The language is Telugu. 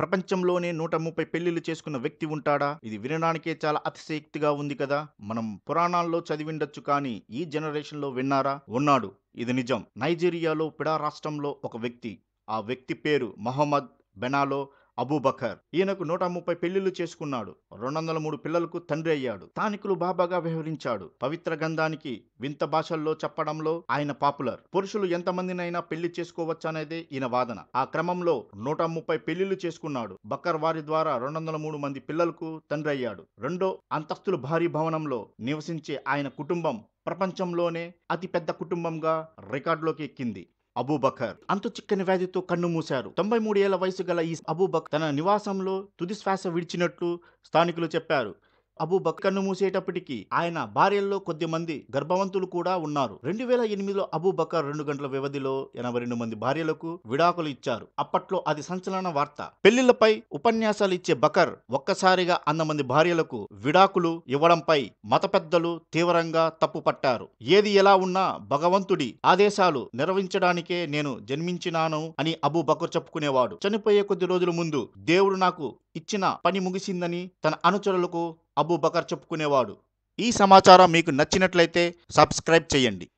ప్రపంచంలోనే నూట ముప్పై పెళ్లిళ్ళు చేసుకున్న వ్యక్తి ఉంటాడా ఇది వినడానికే చాలా అతిశయక్తిగా ఉంది కదా మనం పురాణాల్లో చదివిండొచ్చు కానీ ఈ జనరేషన్లో విన్నారా ఉన్నాడు ఇది నిజం నైజీరియాలో పిడా రాష్ట్రంలో ఒక వ్యక్తి ఆ వ్యక్తి పేరు మహమ్మద్ బెనాలో అబూబకర్ ఈయనకు నూట ముప్పై పెళ్లిళ్లు చేసుకున్నాడు రెండు వందల మూడు పిల్లలకు తండ్రి అయ్యాడు స్థానికులు బాబాగా వ్యవహరించాడు పవిత్ర గంధానికి వింత భాషల్లో చెప్పడంలో ఆయన పాపులర్ పురుషులు ఎంతమందినైనా పెళ్లి చేసుకోవచ్చనేదే ఈయన వాదన ఆ క్రమంలో నూట ముప్పై పెళ్లిళ్లు చేసుకున్నాడు బకర్ వారి ద్వారా రెండు వందల మూడు మంది పిల్లలకు తండ్రి అయ్యాడు రెండో అంతస్తుల భారీ భవనంలో నివసించే ఆయన కుటుంబం ప్రపంచంలోనే అతిపెద్ద కుటుంబంగా రికార్డులోకి ఎక్కింది అబూబకర్ అంతు చిక్కని వ్యాధితో కన్ను మూశారు తొంభై మూడు ఏళ్ల వయసు గల ఈ అబూబక్ తన నివాసంలో తుది శ్వాస విడిచినట్లు స్థానికులు చెప్పారు అబూబక్ కన్ను మూసేటప్పటికి ఆయన భార్యల్లో కొద్దిమంది గర్భవంతులు కూడా ఉన్నారు రెండు వేల ఎనిమిదిలో అబూబకర్ రెండు గంటల వ్యవధిలో ఎనభై రెండు మంది భార్యలకు విడాకులు ఇచ్చారు అప్పట్లో అది సంచలన వార్త పెళ్లిళ్లపై ఉపన్యాసాలు ఇచ్చే బకర్ ఒక్కసారిగా మంది భార్యలకు విడాకులు ఇవ్వడంపై మత పెద్దలు తీవ్రంగా తప్పుపట్టారు ఏది ఎలా ఉన్నా భగవంతుడి ఆదేశాలు నిర్వహించడానికే నేను జన్మించినాను అని అబూబకర్ చెప్పుకునేవాడు చనిపోయే కొద్ది రోజుల ముందు దేవుడు నాకు ఇచ్చిన పని ముగిసిందని తన అనుచరులకు అబూబకర్ చెప్పుకునేవాడు ఈ సమాచారం మీకు నచ్చినట్లయితే సబ్స్క్రైబ్ చేయండి